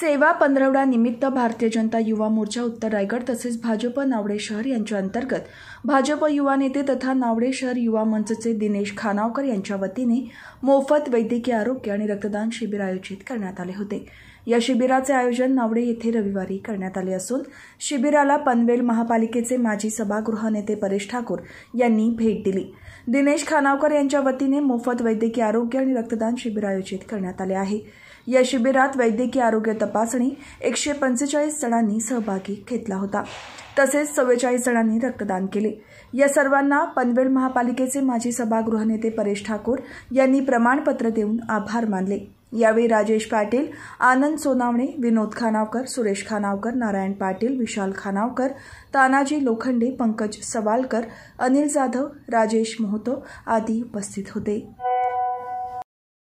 सेवा निमित्त भारतीय जनता युवा मोर्चा उत्तर रायगड तसेच भाजप नावडे शहर यांच्या अंतर्गत भाजप युवा नेते तथा नावडे शहर युवा मंचचे दिनेश खानावकर यांच्या वतीने मोफत वैद्यकीय आरोग्य आणि रक्तदान शिबिर आयोजित करण्यात आले होते या शिबिराचे आयोजन नावडे येथे रविवारी करण्यात आले असून शिबिराला पनवेल महापालिकेचे माजी सभागृह नेते परेश ठाकूर यांनी भेट दिली दिनेश खानावकर यांच्या वतीने मोफत वैद्यकीय आरोग्य आणि रक्तदान शिबिर आयोजित करण्यात आले आहे या शिबिरात वैद्यकीय आरोग्य तपासणी एकशे पंचेचाळीस जणांनी सहभागी घेतला होता तसेच चव्वेचाळीस जणांनी रक्तदान केले या सर्वांना पनवेल महापालिकेचे माजी सभागृह नेते परेश ठाकूर यांनी प्रमाणपत्र देऊन आभार मानले यावेळी राजेश पाटील आनंद सोनावणे विनोद खानावकर सुरेश खानावकर नारायण पाटील विशाल खानावकर तानाजी लोखंडे पंकज सवालकर अनिल जाधव राजेश मोहतो आदी उपस्थित होते